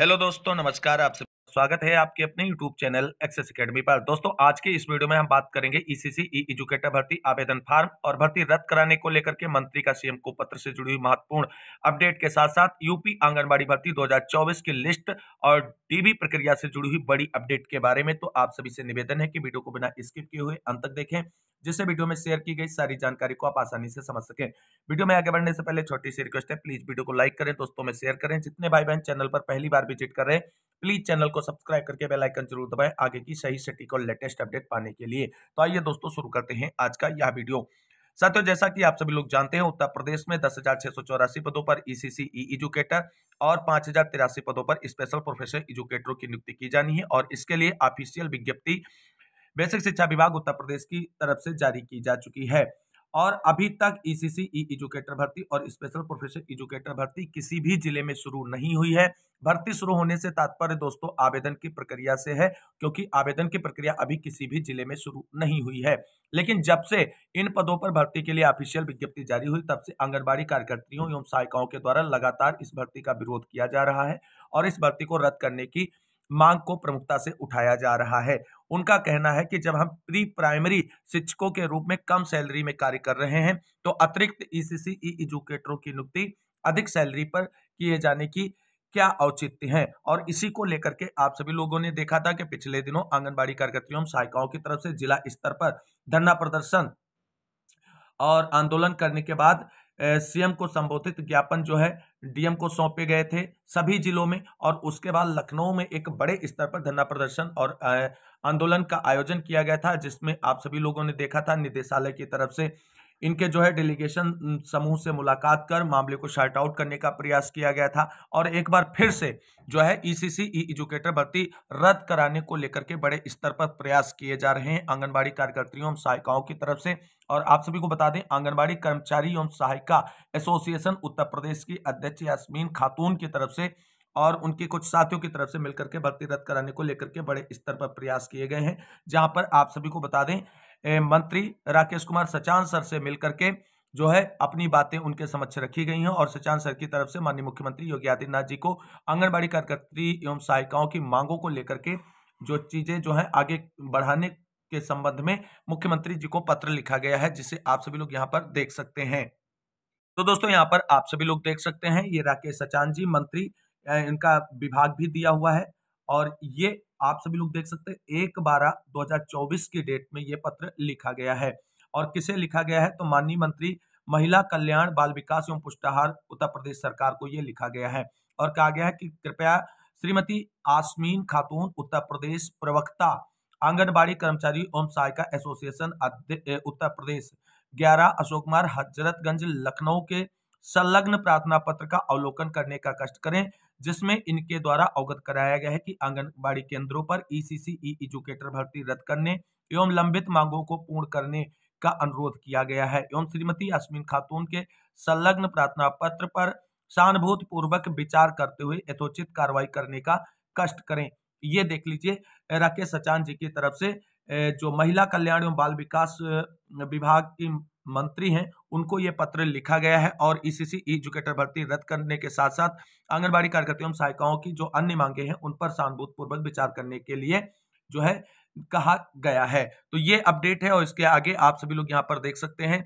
hello दोस्तों नमस्कार आपसे स्वागत है आपके अपने यूट्यूब चैनल एक्सेस अकेडमी पर दोस्तों आज के इस वीडियो में हम बात करेंगे ईसीसी e एजुकेटर भर्ती आवेदन फार्म और भर्ती रद्द कराने को लेकर के मंत्री का सीएम को पत्र से जुड़ी महत्वपूर्ण अपडेट के साथ साथ यूपी आंगनबाड़ी भर्ती 2024 की लिस्ट और डीबी प्रक्रिया से जुड़ी हुई बड़ी अपडेट के बारे में तो आप सभी से निवेदन है की वीडियो को बिना स्किप किए हुए अंत तक देखें जिससे वीडियो में शेयर की गई सारी जानकारी को आप आसानी से समझ सकें वीडियो में आगे बढ़ने से पहले छोटी सी रिक्वेस्ट है प्लीज वीडियो को लाइक करें दोस्तों में शेयर करें जितने भाई बहन चैनल पर पहली बार विजिट कर रहे हैं प्लीज चैनल को सब्सक्राइब करके बेल आइकन जरूर दबाएं आगे की सही सटीक और लेटेस्ट अपडेट पाने के लिए तो आइए दोस्तों शुरू करते हैं आज का यह वीडियो साथियों जैसा कि आप सभी लोग जानते हैं उत्तर प्रदेश में दस हजार छह सौ चौरासी पदों पर ईसीसी ई एजुकेटर और पांच हजार तिरासी पदों पर स्पेशल प्रोफेशनल एजुकेटरों की नियुक्ति की जानी है और इसके लिए ऑफिशियल विज्ञप्ति बेसिक शिक्षा विभाग उत्तर प्रदेश की तरफ से जारी की जा चुकी है और अभी तक ईसीसी ई एजुकेटर भर्ती और स्पेशल प्रोफेशन एजुकेटर भर्ती किसी भी जिले में शुरू नहीं हुई है भर्ती शुरू होने से तात्पर्य दोस्तों आवेदन की प्रक्रिया से है क्योंकि आवेदन की प्रक्रिया अभी किसी भी जिले में शुरू नहीं हुई है लेकिन जब से इन पदों पर भर्ती के लिए ऑफिशियल विज्ञप्ति जारी हुई तब से आंगनबाड़ी कार्यकर्तियों एवं सहायिकाओं के द्वारा लगातार इस भर्ती का विरोध किया जा रहा है और इस भर्ती को रद्द करने की मांग को प्रमुखता से उठाया जा रहा है उनका कहना है कि जब हम प्री प्राइमरी शिक्षकों के रूप में कम सैलरी में कार्य कर रहे हैं तो अतिरिक्त ईसीसी e एजुकेटरों e की नियुक्ति अधिक सैलरी पर किए जाने की क्या औचित्य है और इसी को लेकर के आप सभी लोगों ने देखा था कि पिछले दिनों आंगनबाड़ी कार्यकर्तियों सहायिकाओं की तरफ से जिला स्तर पर धरना प्रदर्शन और आंदोलन करने के बाद सीएम को संबोधित ज्ञापन जो है डीएम को सौंपे गए थे सभी जिलों में और उसके बाद लखनऊ में एक बड़े स्तर पर धरना प्रदर्शन और आंदोलन का आयोजन किया गया था जिसमें आप सभी लोगों ने देखा था निदेशालय की तरफ से इनके जो है डेलीगेशन समूह से मुलाकात कर मामले को शार्ट आउट करने का प्रयास किया गया था और एक बार फिर से जो है ईसीसी ई एजुकेटर भर्ती रद्द कराने को लेकर के बड़े स्तर पर प्रयास किए जा रहे हैं आंगनबाड़ी कार्यकर्तियों एवं सहायिकाओं की तरफ से और आप सभी को बता दें आंगनबाड़ी कर्मचारी एवं सहायिका एसोसिएशन उत्तर प्रदेश की अध्यक्ष यासमीन खातून की तरफ से और उनके कुछ साथियों की तरफ से मिलकर के भर्ती रद्द कराने को लेकर के बड़े स्तर पर प्रयास किए गए हैं जहां पर आप सभी को बता दें मंत्री राकेश कुमार सचान सर से मिलकर के जो है अपनी बातें उनके समक्ष रखी गई हैं और सचान सर की तरफ से माननीय मुख्यमंत्री योगी आदित्यनाथ जी को आंगनबाड़ी कार्यकर्ती एवं सहायिकाओं की मांगों को लेकर के जो चीज़ें जो है आगे बढ़ाने के संबंध में मुख्यमंत्री जी को पत्र लिखा गया है जिसे आप सभी लोग यहाँ पर देख सकते हैं तो दोस्तों यहाँ पर आप सभी लोग देख सकते हैं ये राकेश सचान जी मंत्री इनका विभाग भी दिया हुआ है और ये आप सभी लोग देख सकते हैं एक बारह चौबीस की डेट में ये पत्र लिखा गया है और किसे लिखा गया है तो माननीय मंत्री महिला कल्याण बाल विकास एवं पुष्टाहार उत्तर प्रदेश सरकार को ये लिखा गया है और कहा गया है कि कृपया श्रीमती आसमीन खातून उत्तर प्रदेश प्रवक्ता आंगनबाड़ी कर्मचारी एवं सहायिका एसोसिएशन उत्तर प्रदेश 11 अशोक कुमार हजरतगंज लखनऊ के संलग्न प्रार्थना पत्र का अवलोकन करने का कष्ट करें जिसमें इनके द्वारा अवगत कराया गया है कि आंगनबाड़ी केंद्रों पर ईसीसीई e एजुकेटर e भर्ती रद्द करने एवं लंबित मांगों को पूर्ण करने का अनुरोध किया गया है एवं श्रीमती अश्विन खातून के संलग्न प्रार्थना पत्र पर सहानुभूत पूर्वक विचार करते हुए यथोचित कार्रवाई करने का कष्ट करें ये देख लीजिए राकेश सचान जी की तरफ से जो महिला कल्याण एवं बाल विकास विभाग की मंत्री हैं उनको ये पत्र लिखा गया है और ईसीसी e एजुकेटर भर्ती रद्द करने के साथ साथ आंगनबाड़ी कार्यकर्ता एवं सहायिकाओं की जो अन्य मांगे हैं उन पर सहानुभूतपूर्वक विचार करने के लिए जो है कहा गया है तो ये अपडेट है और इसके आगे आप सभी लोग यहाँ पर देख सकते हैं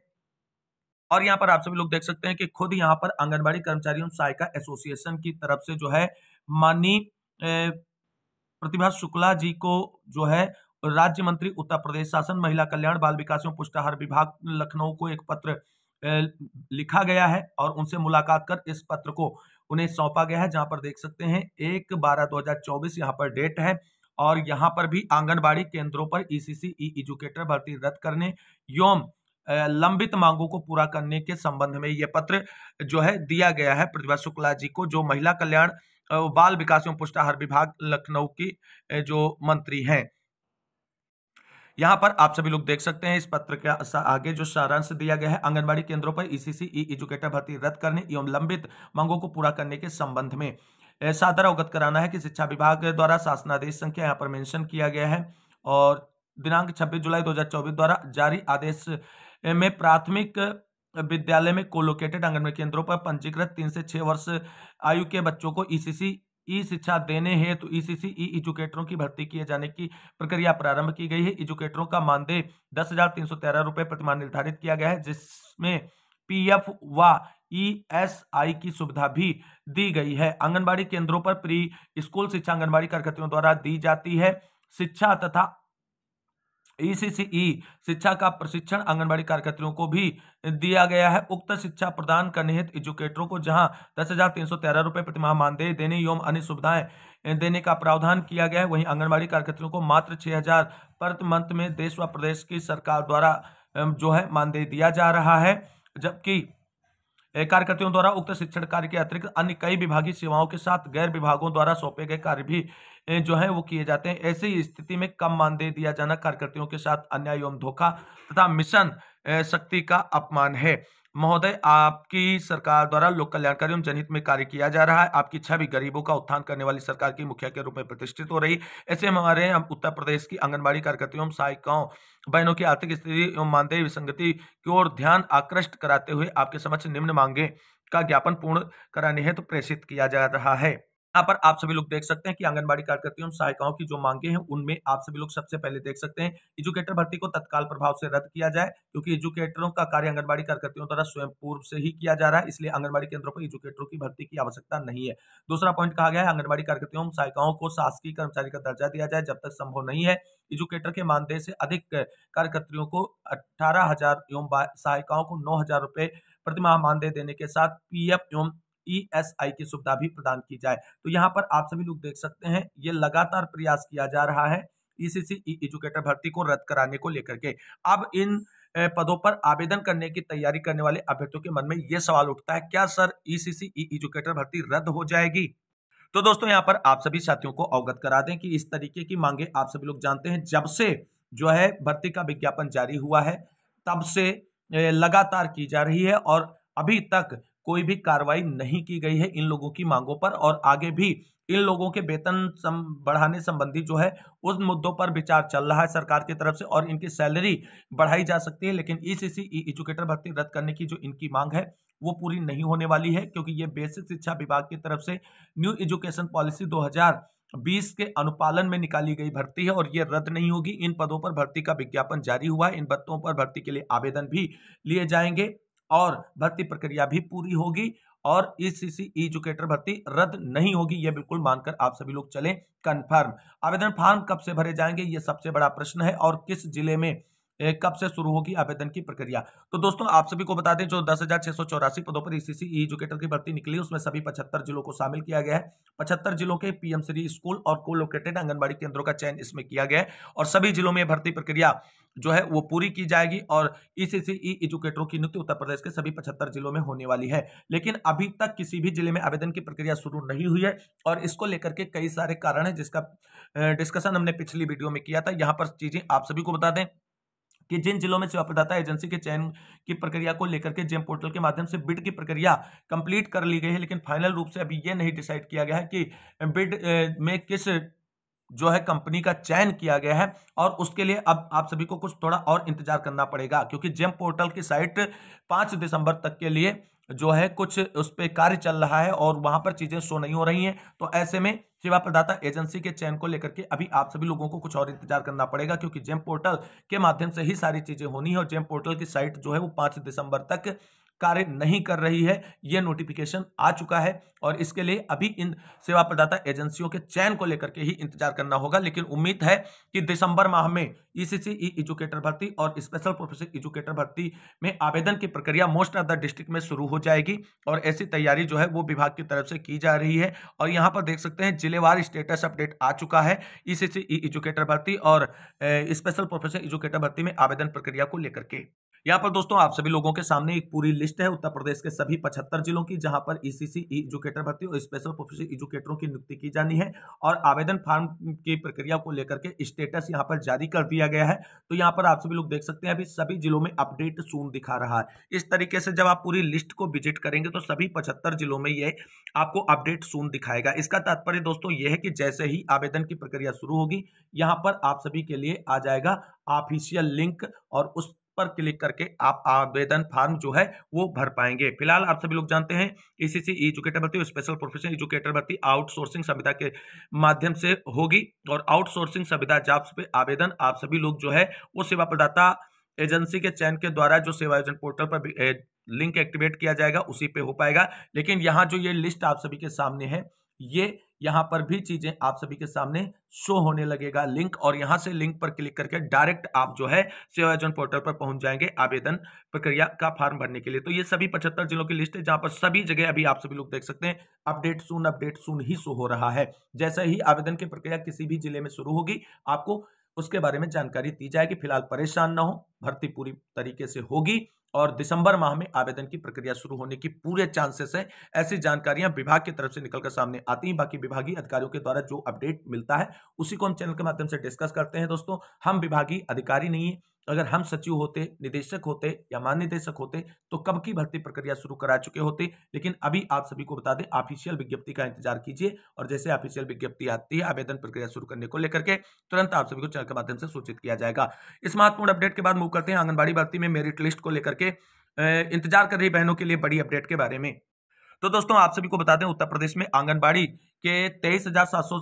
और यहाँ पर आप सभी लोग देख सकते हैं कि खुद यहाँ पर आंगनबाड़ी कर्मचारियों सहायिका एसोसिएशन की तरफ से जो है माननीय प्रतिभा शुक्ला जी को जो है राज्य मंत्री उत्तर प्रदेश शासन महिला कल्याण बाल विकास एवं पुष्टाहार विभाग लखनऊ को एक पत्र लिखा गया है और उनसे मुलाकात कर इस पत्र को उन्हें सौंपा गया है जहां पर देख सकते हैं एक बारह दो हजार चौबीस यहाँ पर डेट है और यहाँ पर भी आंगनबाड़ी केंद्रों पर ईसीसी ई एजुकेटर भर्ती रद्द करने यौम लंबित मांगों को पूरा करने के संबंध में यह पत्र जो है दिया गया है प्रतिभा शुक्ला जी को जो महिला कल्याण बाल विकास एवं पुष्टाहार विभाग लखनऊ की जो मंत्री हैं यहाँ पर आप सभी लोग देख सकते हैं इस पत्र के आगे जो सारांश दिया गया है आंगनबाड़ी केंद्रों पर ईसीसी ई एजुकेटर भर्ती रद्द करने एवं लंबित मांगों को पूरा करने के संबंध में सादर अवगत कराना है कि शिक्षा विभाग द्वारा शासनादेश संख्या यहाँ पर मेंशन किया गया है और दिनांक 26 जुलाई 2024 द्वारा जारी आदेश में प्राथमिक विद्यालय में कोलोकेटेड आंगनबाड़ी केंद्रों पर पंजीकृत तीन से छह वर्ष आयु के बच्चों को ईसीसी e ई शिक्षा देने हैं तो सी ई एजुकेटरों की भर्ती किए जाने की प्रक्रिया प्रारंभ की गई है एजुकेटरों का मानदेय दस हजार तीन सौ तेरह रुपये प्रतिमा निर्धारित किया गया है जिसमें पीएफ व ईएसआई की सुविधा भी दी गई है आंगनबाड़ी केंद्रों पर प्री स्कूल शिक्षा आंगनबाड़ी कार्यकर्तियों द्वारा दी जाती है शिक्षा तथा ईसीसीई e e, शिक्षा का प्रशिक्षण आंगनबाड़ी कार्यकर्ताओं को भी दिया गया है उक्त शिक्षा प्रदान करने हेतु एजुकेटरों को जहां दस हजार तीन सौ तेरह रुपये प्रतिमाह मानदेय देने एवं अन्य सुविधाएं देने का प्रावधान किया गया है वहीं आंगनबाड़ी कार्यकर्तियों को मात्र छह हजार प्रति मंथ में देश व प्रदेश की सरकार द्वारा जो है मानदेय दिया जा रहा है जबकि कार्यकर्तियों द्वारा उक्त शिक्षण कार्य के अतिरिक्त अन्य कई विभागीय सेवाओं के साथ गैर विभागों द्वारा सौंपे गए कार्य भी जो है वो किए जाते हैं ऐसे ही स्थिति में कम मानदेय दिया जाना कार्यकर्तियों के साथ अन्याय एवं धोखा तथा मिशन शक्ति का अपमान है महोदय आपकी सरकार द्वारा लोक कल्याणकारी एवं जनहित में कार्य किया जा रहा है आपकी छवि गरीबों का उत्थान करने वाली सरकार की मुखिया के रूप में प्रतिष्ठित हो रही ऐसे में हमारे हम उत्तर प्रदेश की आंगनबाड़ी कार्यकर्ताओं एवं सहायिकाओं बहनों की आर्थिक स्थिति एवं मानदेय विसंगति की ओर ध्यान आकृष्ट कराते हुए आपके समक्ष निम्न मांगे का ज्ञापन पूर्ण कराने हेतु तो प्रेषित किया जा रहा है यहाँ पर आप सभी लोग देख सकते हैं कि आंगनबाड़ी कार्यकर्तियों सहायिकाओं की जो मांगे हैं उनमें आप सभी लोग सबसे पहले देख सकते हैं एजुकेटर भर्ती को तत्काल प्रभाव से रद्द किया जाए क्योंकि एजुकेटरों का कार्य आंगनबाड़ी कार्यकर्तियों द्वारा स्वयं पूर्व से ही किया जा रहा है इसलिए आंगनबाड़ी केंद्रों पर एजुकेटरों की भर्ती की आवश्यकता नहीं है दूसरा पॉइंट कहा गया है आंगनबाड़ी कार्यकर्तियों सहायिकाओं को शासकीय कर्मचारी का दर्जा दिया जाए जब तक संभव नहीं है एजुकेटर के मानदेय से अधिक कार्यकर्तियों को अठारह हजार एवं सहायिकाओं को नौ हजार प्रतिमाह मानदेय देने के साथ पीएफ एवं ईएसआई की सुविधा भी प्रदान की जाए तो यहाँ पर आप सभी लोग देख सकते हैं ये लगातार प्रयास किया जा रहा है ईसीसी सी एजुकेटर भर्ती को रद्द कराने को लेकर के अब इन पदों पर आवेदन करने की तैयारी करने वाले अभ्यर्थियों के मन में यह सवाल उठता है क्या सर ईसीसी ई एजुकेटर भर्ती रद्द हो जाएगी तो दोस्तों यहाँ पर आप सभी साथियों को अवगत करा दें कि इस तरीके की मांगे आप सभी लोग जानते हैं जब से जो है भर्ती का विज्ञापन जारी हुआ है तब से लगातार की जा रही है और अभी तक कोई भी कार्रवाई नहीं की गई है इन लोगों की मांगों पर और आगे भी इन लोगों के वेतन सम बढ़ाने संबंधी जो है उस मुद्दों पर विचार चल रहा है सरकार की तरफ से और इनकी सैलरी बढ़ाई जा सकती है लेकिन ई सी एजुकेटर भर्ती रद्द करने की जो इनकी मांग है वो पूरी नहीं होने वाली है क्योंकि ये बेसिक शिक्षा विभाग की तरफ से न्यू एजुकेशन पॉलिसी दो 20 के अनुपालन में निकाली गई भर्ती है और ये रद्द नहीं होगी इन पदों पर भर्ती का विज्ञापन जारी हुआ है इन पदों पर भर्ती के लिए आवेदन भी लिए जाएंगे और भर्ती प्रक्रिया भी पूरी होगी और ईसीसी e एजुकेटर भर्ती रद्द नहीं होगी यह बिल्कुल मानकर आप सभी लोग चलें कंफर्म आवेदन फार्म कब से भरे जाएंगे ये सबसे बड़ा प्रश्न है और किस जिले में कब से शुरू होगी आवेदन की प्रक्रिया तो दोस्तों आप सभी को बता दें जो दस हजार छह सौ चौरासी पदों पर ईसीसी e एजुकेटर e की भर्ती निकली उसमें सभी पचहत्तर जिलों को शामिल किया गया है पचहत्तर जिलों के पीएम श्री स्कूल और को लोकेटेड आंगनबाड़ी केंद्रों का चयन इसमें किया गया है और सभी जिलों में भर्ती प्रक्रिया जो है वो पूरी की जाएगी और ईसीसीई e एजुकेटरों की नियुक्ति उत्तर प्रदेश के सभी पचहत्तर जिलों में होने वाली है लेकिन अभी तक किसी भी जिले में आवेदन की प्रक्रिया शुरू नहीं हुई है और इसको लेकर के कई सारे कारण है जिसका डिस्कशन हमने पिछली वीडियो में किया था यहाँ पर चीजें आप सभी को बता दें कि जिन जिलों में सेवा प्रदाता एजेंसी के चयन की प्रक्रिया को लेकर के जेम पोर्टल के माध्यम से बिड की प्रक्रिया कंप्लीट कर ली गई है लेकिन फाइनल रूप से अभी यह नहीं डिसाइड किया गया है कि बिड में किस जो है कंपनी का चयन किया गया है और उसके लिए अब आप सभी को कुछ थोड़ा और इंतजार करना पड़ेगा क्योंकि जेम पोर्टल की साइट पाँच दिसंबर तक के लिए जो है कुछ उस पर कार्य चल रहा है और वहाँ पर चीज़ें शो नहीं हो रही हैं तो ऐसे में सेवा तो प्रदाता एजेंसी के चयन को लेकर के अभी आप सभी लोगों को कुछ और इंतजार करना पड़ेगा क्योंकि जेम पोर्टल के माध्यम से ही सारी चीजें होनी है और जेम पोर्टल की साइट जो है वो पांच दिसंबर तक कार्य नहीं कर रही है यह नोटिफिकेशन आ चुका है और इसके लिए अभी इन सेवा प्रदाता एजेंसियों के चयन को लेकर के ही इंतजार करना होगा लेकिन उम्मीद है कि दिसंबर माह में ईसीसी e एजुकेटर e भर्ती और स्पेशल प्रोफेसर एजुकेटर भर्ती में आवेदन की प्रक्रिया मोस्ट ऑफ द डिस्ट्रिक्ट में शुरू हो जाएगी और ऐसी तैयारी जो है वो विभाग की तरफ से की जा रही है और यहाँ पर देख सकते हैं जिलेवार स्टेटस अपडेट आ चुका है ईसीसी e एजुकेटर भर्ती और स्पेशल प्रोफेसर एजुकेटर भर्ती में आवेदन प्रक्रिया को लेकर के यहाँ पर दोस्तों आप सभी लोगों के सामने एक पूरी लिस्ट है उत्तर प्रदेश के सभी पचहत्तर जिलों की जहां पर ईसीसी e एजुकेटर e भर्ती और स्पेशल प्रोफेशनल एजुकेटरों की नियुक्ति की जानी है और आवेदन फॉर्म की प्रक्रिया को लेकर के स्टेटस यहाँ पर जारी कर दिया गया है तो यहाँ पर आप सभी लोग देख सकते हैं अभी सभी जिलों में अपडेट सून दिखा रहा है इस तरीके से जब आप पूरी लिस्ट को विजिट करेंगे तो सभी पचहत्तर जिलों में ये आपको अपडेट सून दिखाएगा इसका तात्पर्य दोस्तों ये है कि जैसे ही आवेदन की प्रक्रिया शुरू होगी यहाँ पर आप सभी के लिए आ जाएगा ऑफिशियल लिंक और उस पर क्लिक करके आप आवेदन फॉर्म जो है वो भर पाएंगे फिलहाल आप सभी लोग जानते हैं ईसीसी एजुकेटर भर्ती स्पेशल प्रोफेशनल एजुकेटर भर्ती आउटसोर्सिंग संविधा के माध्यम से होगी और आउटसोर्सिंग संविधा जॉब्स पे आवेदन आप सभी लोग जो है वो सेवा प्रदाता एजेंसी के चयन के द्वारा जो सेवा आयोजन पोर्टल पर लिंक एक्टिवेट किया जाएगा उसी पे हो पाएगा लेकिन यहाँ जो ये लिस्ट आप सभी के सामने है ये यहां पर भी चीजें आप सभी के सामने शो होने लगेगा लिंक और यहां से लिंक पर क्लिक करके डायरेक्ट आप जो है सेवायोजन पोर्टल पर पहुंच जाएंगे आवेदन प्रक्रिया का फॉर्म भरने के लिए तो ये सभी पचहत्तर जिलों की लिस्ट है जहां पर सभी जगह अभी आप सभी लोग देख सकते हैं अपडेट सुन अपडेट सुन ही शो हो रहा है जैसे ही आवेदन की प्रक्रिया किसी भी जिले में शुरू होगी आपको उसके बारे में जानकारी दी जाएगी फिलहाल परेशान ना हो भर्ती पूरी तरीके से होगी और दिसंबर माह में आवेदन की प्रक्रिया शुरू होने की पूरे चांसेस हैं ऐसी जानकारियां विभाग की तरफ से निकलकर सामने आती हैं बाकी विभागीय अधिकारियों के द्वारा जो अपडेट मिलता है उसी को हम चैनल के माध्यम से डिस्कस करते हैं दोस्तों हम विभागीय अधिकारी नहीं है अगर हम सचिव होते निदेशक होते या महानिदेशक होते तो कब की भर्ती प्रक्रिया शुरू करा चुके होते लेकिन अभी आप सभी को बता दें ऑफिशियल विज्ञप्ति का इंतजार कीजिए और जैसे ऑफिशियल विज्ञप्ति आती है आवेदन प्रक्रिया शुरू करने को लेकर के तुरंत आप सभी को चैनल के माध्यम से सूचित किया जाएगा इस महत्वपूर्ण अपडेट के बाद मूव करते हैं आंगनबाड़ी भर्ती में मेरिट लिस्ट को लेकर के इंतजार कर रही बहनों के लिए बड़ी अपडेट के बारे में तो दोस्तों आप सभी को बता दें उत्तर प्रदेश में आंगनबाड़ी के तेईस हजार सात सौ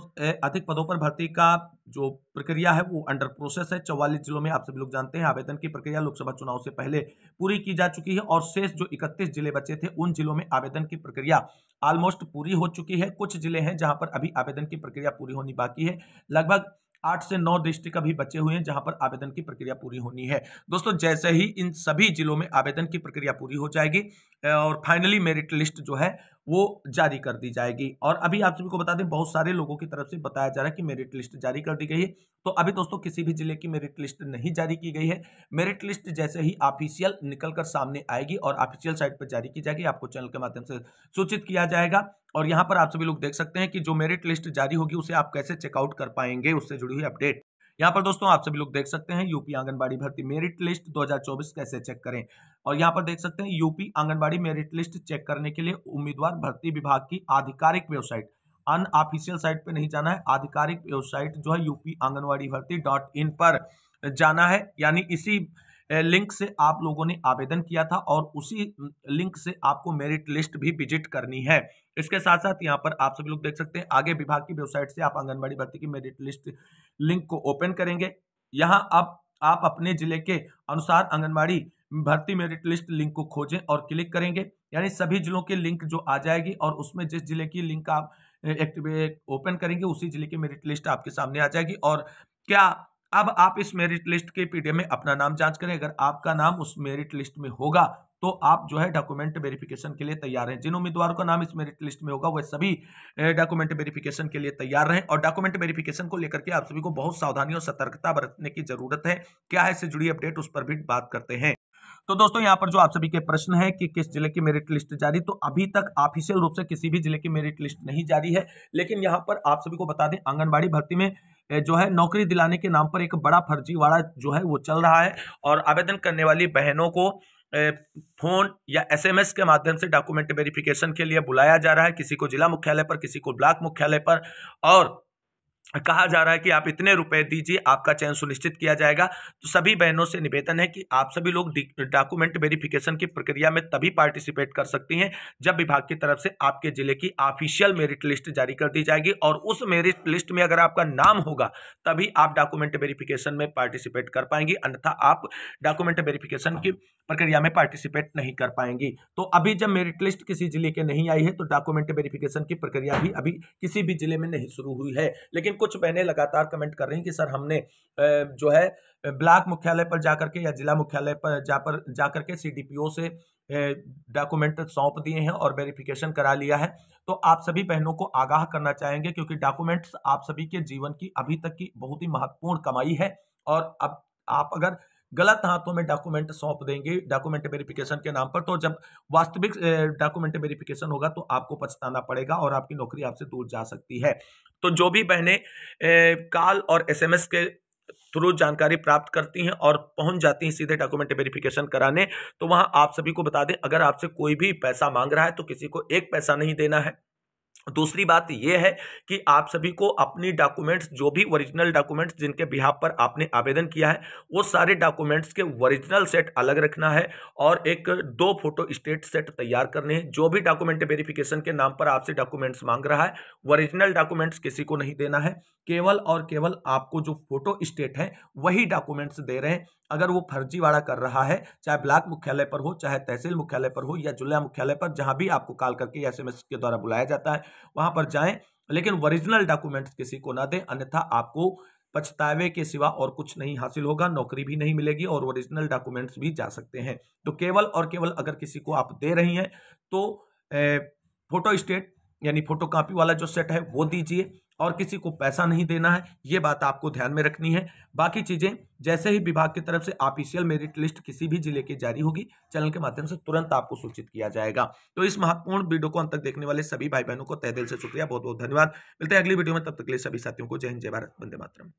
अधिक पदों पर भर्ती का जो प्रक्रिया है वो अंडर प्रोसेस है चौवालीस जिलों में आप सभी लोग जानते हैं आवेदन की प्रक्रिया लोकसभा चुनाव से पहले पूरी की जा चुकी है और शेष जो इकतीस जिले बचे थे उन जिलों में आवेदन की प्रक्रिया ऑलमोस्ट पूरी हो चुकी है कुछ जिले हैं जहां पर अभी आवेदन की प्रक्रिया पूरी होनी बाकी है लगभग आठ से नौ डिस्ट्रिक्ट अभी बचे हुए हैं जहां पर आवेदन की प्रक्रिया पूरी होनी है दोस्तों जैसे ही इन सभी जिलों में आवेदन की प्रक्रिया पूरी हो जाएगी और फाइनली मेरिट लिस्ट जो है वो जारी कर दी जाएगी और अभी आप सभी को बता दें बहुत सारे लोगों की तरफ से बताया जा रहा है कि मेरिट लिस्ट जारी कर दी गई है तो अभी दोस्तों किसी भी जिले की मेरिट लिस्ट नहीं जारी की गई है मेरिट लिस्ट जैसे ही ऑफिशियल निकल कर सामने आएगी और ऑफिशियल साइट पर जारी की जाएगी आपको चैनल के माध्यम से सूचित किया जाएगा और यहाँ पर आप सभी लोग देख सकते हैं कि जो मेरिट लिस्ट जारी होगी उसे आप कैसे चेकआउट कर पाएंगे उससे जुड़ी हुई अपडेट यहाँ पर दोस्तों आप सभी लोग देख सकते हैं यूपी आंगनबाड़ी भर्ती मेरिट लिस्ट 2024 कैसे चेक करें और यहाँ पर देख सकते हैं UP anganwadi merit list check करने के लिए उम्मीदवार भर्ती विभाग की आधिकारिक वेबसाइट अन ऑफिशियल साइट पर नहीं जाना है आधिकारिक वेबसाइट जो है यूपी आंगनबाड़ी भर्ती डॉट इन पर जाना है यानी इसी लिंक से आप लोगों ने आवेदन किया था और उसी लिंक से आपको मेरिट लिस्ट भी विजिट करनी है इसके साथ साथ यहाँ पर आप सभी लोग देख सकते हैं आगे विभाग की वेबसाइट से आप आंगनबाड़ी भर्ती की मेरिट लिस्ट लिंक को ओपन करेंगे यहाँ अब आप अपने जिले के अनुसार आंगनबाड़ी भर्ती मेरिट लिस्ट लिंक को खोजें और क्लिक करेंगे यानी सभी जिलों के लिंक जो आ जाएगी और उसमें जिस जिले की लिंक आप एक्टिवेट ओपन करेंगे उसी जिले की मेरिट लिस्ट आपके सामने आ जाएगी और क्या अब आप इस मेरिट लिस्ट के पीडीएम में अपना नाम जांच करें अगर आपका नाम उस मेरिट लिस्ट में होगा तो आप जो है डॉक्यूमेंट वेरिफिकेशन के लिए तैयार हैं जिन उम्मीदवारों का नाम इस मेरिट लिस्ट में होगा वह सभी डॉक्यूमेंट वेरिफिकेशन के लिए तैयार रहें और डॉक्यूमेंट वेरिफिकेशन को लेकर के आप सभी को बहुत सावधानी और सतर्कता बरतने की जरूरत है क्या है इससे जुड़ी अपडेट उस पर भी बात करते हैं तो दोस्तों यहाँ पर जो आप सभी के प्रश्न है कि किस जिले की मेरिट लिस्ट जारी तो अभी तक ऑफिशियल रूप से किसी भी जिले की मेरिट लिस्ट नहीं जारी है लेकिन यहाँ पर आप सभी को बता दें आंगनबाड़ी भर्ती में जो है नौकरी दिलाने के नाम पर एक बड़ा फर्जीवाड़ा जो है वो चल रहा है और आवेदन करने वाली बहनों को फोन या एसएमएस के माध्यम से डॉक्यूमेंट वेरिफिकेशन के लिए बुलाया जा रहा है किसी को जिला मुख्यालय पर किसी को ब्लॉक मुख्यालय पर और कहा जा रहा है कि आप इतने रुपए दीजिए आपका चयन सुनिश्चित किया जाएगा तो सभी बहनों से निवेदन है कि आप सभी लोग डॉक्यूमेंट वेरिफिकेशन की प्रक्रिया में तभी पार्टिसिपेट कर सकती हैं जब विभाग की तरफ से आपके जिले की ऑफिशियल मेरिट लिस्ट जारी कर दी जाएगी और उस मेरिट लिस्ट में अगर आपका नाम होगा तभी आप डॉक्यूमेंट वेरिफिकेशन में पार्टिसिपेट कर पाएंगी अन्यथा आप डॉक्यूमेंट वेरिफिकेशन की प्रक्रिया में पार्टिसिपेट नहीं कर पाएंगी तो अभी जब मेरिट लिस्ट किसी जिले के नहीं आई है तो डॉक्यूमेंट वेरिफिकेशन की प्रक्रिया भी अभी किसी भी जिले में नहीं शुरू हुई है लेकिन लेकिन कुछ बहनें लगातार कमेंट कर रही हैं कि सर हमने जो है ब्लॉक मुख्यालय पर जाकर के या जिला मुख्यालय पर जा पर जाकर के सी से डॉक्यूमेंट सौंप दिए हैं और वेरिफिकेशन करा लिया है तो आप सभी बहनों को आगाह करना चाहेंगे क्योंकि डॉक्यूमेंट्स आप सभी के जीवन की अभी तक की बहुत ही महत्वपूर्ण कमाई है और अब आप अगर गलत हाथों में डॉक्यूमेंट सौंप देंगे डॉक्यूमेंट वेरिफिकेशन के नाम पर तो जब वास्तविक डॉक्यूमेंट वेरिफिकेशन होगा तो आपको पछताना पड़ेगा और आपकी नौकरी आपसे दूर जा सकती है तो जो भी बहनें कॉल और एस के थ्रू जानकारी प्राप्त करती हैं और पहुंच जाती हैं सीधे डॉक्यूमेंट वेरिफिकेशन कराने तो वहां आप सभी को बता दें अगर आपसे कोई भी पैसा मांग रहा है तो किसी को एक पैसा नहीं देना है दूसरी बात यह है कि आप सभी को अपनी डॉक्यूमेंट्स जो भी ओरिजिनल डॉक्यूमेंट्स जिनके बिहार पर आपने आवेदन किया है वो सारे डॉक्यूमेंट्स के ओरिजिनल सेट अलग रखना है और एक दो फोटो स्टेट सेट तैयार करने हैं जो भी डॉक्यूमेंट वेरिफिकेशन के नाम पर आपसे डॉक्यूमेंट्स मांग रहा है ओरिजिनल डॉक्यूमेंट्स किसी को नहीं देना है केवल और केवल आपको जो फोटो स्टेट है वही डॉक्यूमेंट्स दे रहे हैं अगर वो फर्जीवाड़ा कर रहा है चाहे ब्लॉक मुख्यालय पर हो चाहे तहसील मुख्यालय पर हो या जिला मुख्यालय पर जहाँ भी आपको कॉल करके एस एम के द्वारा बुलाया जाता है वहाँ पर जाएँ लेकिन ओरिजिनल डॉक्यूमेंट्स किसी को ना दें अन्यथा आपको पछतावे के सिवा और कुछ नहीं हासिल होगा नौकरी भी नहीं मिलेगी और ओरिजिनल डॉक्यूमेंट्स भी जा सकते हैं तो केवल और केवल अगर किसी को आप दे रही हैं तो फोटो स्टेट यानी फोटो कापी वाला जो सेट है वो दीजिए और किसी को पैसा नहीं देना है ये बात आपको ध्यान में रखनी है बाकी चीज़ें जैसे ही विभाग की तरफ से ऑफिशियल मेरिट लिस्ट किसी भी जिले की जारी होगी चैनल के माध्यम से तुरंत आपको सूचित किया जाएगा तो इस महत्वपूर्ण वीडियो को अंत तक देखने वाले सभी भाई बहनों को तहदिल से शुक्रिया बहुत बहुत धन्यवाद मिलते हैं अगली वीडियो में तब तक के लिए सभी साथियों को जय हिंद जय भारत वंदे मातरम